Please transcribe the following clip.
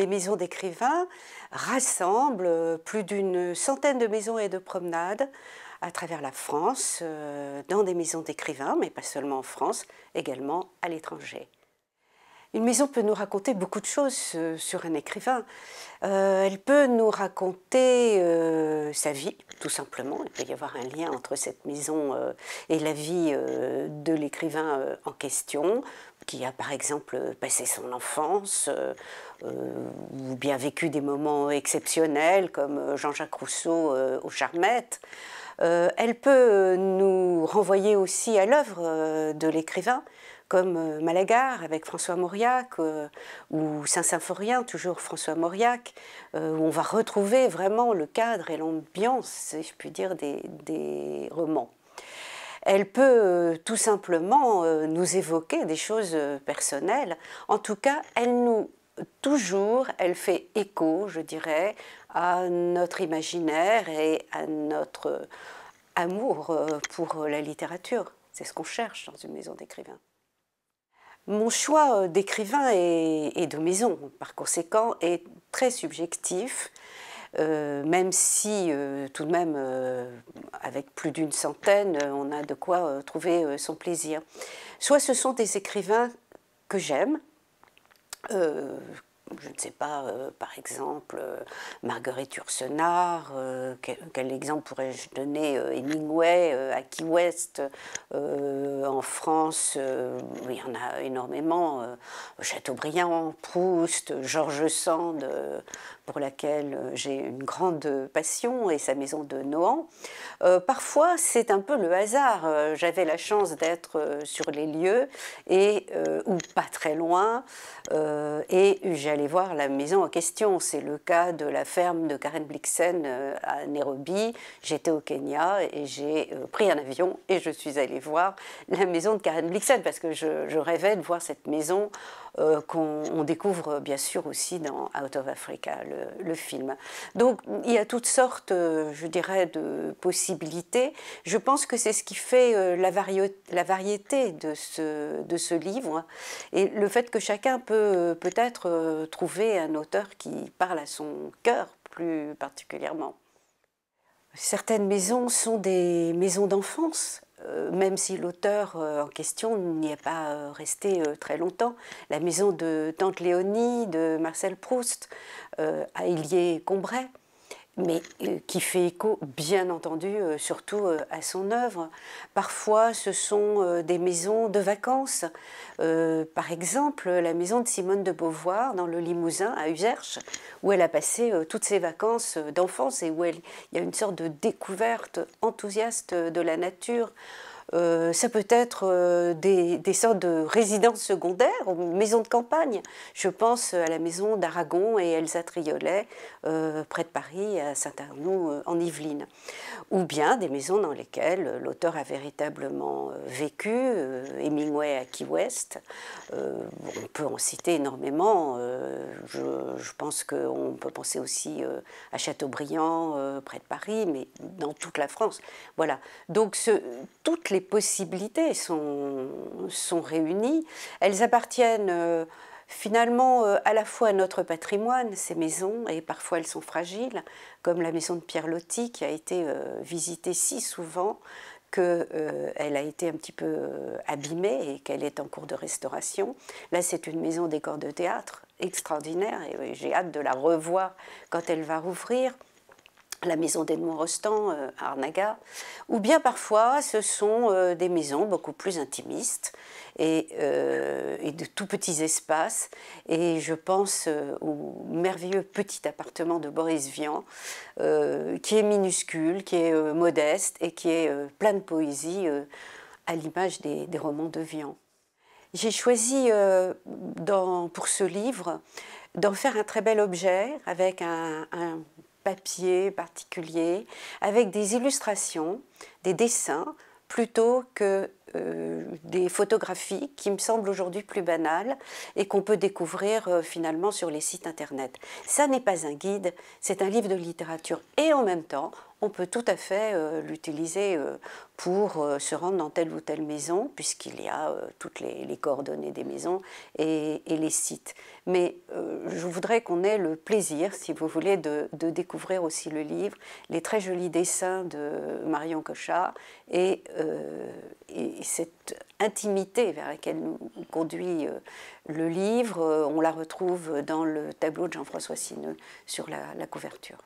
les maisons d'écrivains rassemblent euh, plus d'une centaine de maisons et de promenades à travers la France, euh, dans des maisons d'écrivains, mais pas seulement en France, également à l'étranger. Une maison peut nous raconter beaucoup de choses sur un écrivain. Euh, elle peut nous raconter euh, sa vie, tout simplement. Il peut y avoir un lien entre cette maison euh, et la vie de l'écrivain en question, qui a par exemple passé son enfance, ou bien vécu des moments exceptionnels, comme Jean-Jacques Rousseau aux Charmettes. elle peut nous renvoyer aussi à l'œuvre de l'écrivain, comme euh, Malagar avec François Mauriac euh, ou Saint-Symphorien, toujours François Mauriac, euh, où on va retrouver vraiment le cadre et l'ambiance, si je puis dire, des, romans elle peut tout simplement nous évoquer des choses personnelles. En tout cas, elle nous toujours, elle fait écho, je dirais, à notre imaginaire et à notre amour pour la littérature. C'est ce qu'on cherche dans une maison d'écrivains. Mon choix euh, d'écrivain et, de maison, par conséquent, est très subjectif, euh, même si euh, tout de même, avec plus d'une centaine, on a de quoi trouver son plaisir. Soit ce sont des écrivains que j'aime, je ne sais pas, euh, par exemple, euh, Marguerite Ursenard, euh, quel, exemple pourrais-je donner Hemingway, Aki West, en France, il y en a énormément, Chateaubriand, Proust, Georges Sand, pour laquelle j'ai une grande passion, et sa maison de Nohant. parfois, c'est un peu le hasard. J'avais la chance d'être sur les lieux, et, ou pas très loin, et j'allais voir la maison en question. C'est le cas de la ferme de Karen Blixen euh, à Nairobi. J'étais au Kenya et j'ai euh, pris un avion et je suis allée voir la maison de Karen Blixen parce que je, rêvais de voir cette maison euh, qu'on découvre bien sûr aussi dans Out of Africa, le, film. Donc il y a toutes sortes, je dirais, de possibilités. Je pense que c'est ce qui fait la, variété, la variété de ce, de ce livre et le fait que chacun peut peut-être trouver un auteur qui parle à son cœur plus particulièrement. Certaines maisons sont des maisons d'enfance, euh, même si l'auteur euh, en question n'y est pas euh, resté très longtemps. La maison de Tante Léonie de Marcel Proust à Illier-Combray mais qui fait écho, bien entendu, euh, surtout euh, à son œuvre. Parfois, ce sont euh, des maisons de vacances. par exemple, la maison de Simone de Beauvoir dans le Limousin, à Userche, où elle a passé toutes ses vacances d'enfance et où il y a une sorte de découverte enthousiaste de la nature euh, ça peut être euh, des, sortes de résidences secondaires, maisons de campagne. Je pense à la maison d'Aragon et Elsa Triolet, euh, près de Paris, à saint arnaud en Yvelines. Ou bien des maisons dans lesquelles l'auteur a véritablement vécu, Hemingway à Key West. on peut en citer énormément. Je, pense qu'on peut penser aussi à Châteaubriand, près de Paris, mais dans toute la France. Voilà. Donc, ce, toutes les possibilités sont, sont réunies. Elles appartiennent euh, finalement euh, à la fois à notre patrimoine, ces maisons, et parfois elles sont fragiles, comme la maison de Pierre Lotti qui a été euh, visitée si souvent qu'elle elle a été un petit peu abîmée et qu'elle est en cours de restauration. Là, c'est une maison décor de théâtre extraordinaire et j'ai hâte de la revoir quand elle va rouvrir la maison d'Edmond Rostand euh, à Arnaga, ou bien parfois ce sont euh, des maisons beaucoup plus intimistes euh, et, de tout petits espaces. Et je pense au merveilleux petit appartement de Boris Vian, qui est minuscule, qui est modeste et qui est plein de poésie à l'image des, romans de Vian. J'ai choisi pour ce livre d'en faire un très bel objet avec un papier particulier, avec des illustrations, des dessins, plutôt que euh, des photographies qui me semblent aujourd'hui plus banales et qu'on peut découvrir euh, finalement sur les sites internet. Ça n'est pas un guide, c'est un livre de littérature et en même temps, on peut tout à fait euh, l'utiliser pour se rendre dans telle ou telle maison puisqu'il y a toutes les, coordonnées des maisons et, les sites. Mais je voudrais qu'on ait le plaisir, si vous voulez, de, découvrir aussi le livre, les très jolis dessins de Marion Cochat et, et et cette intimité vers laquelle nous conduit euh, le livre, euh, on la retrouve dans le tableau de Jean-François Sineux sur la, la couverture.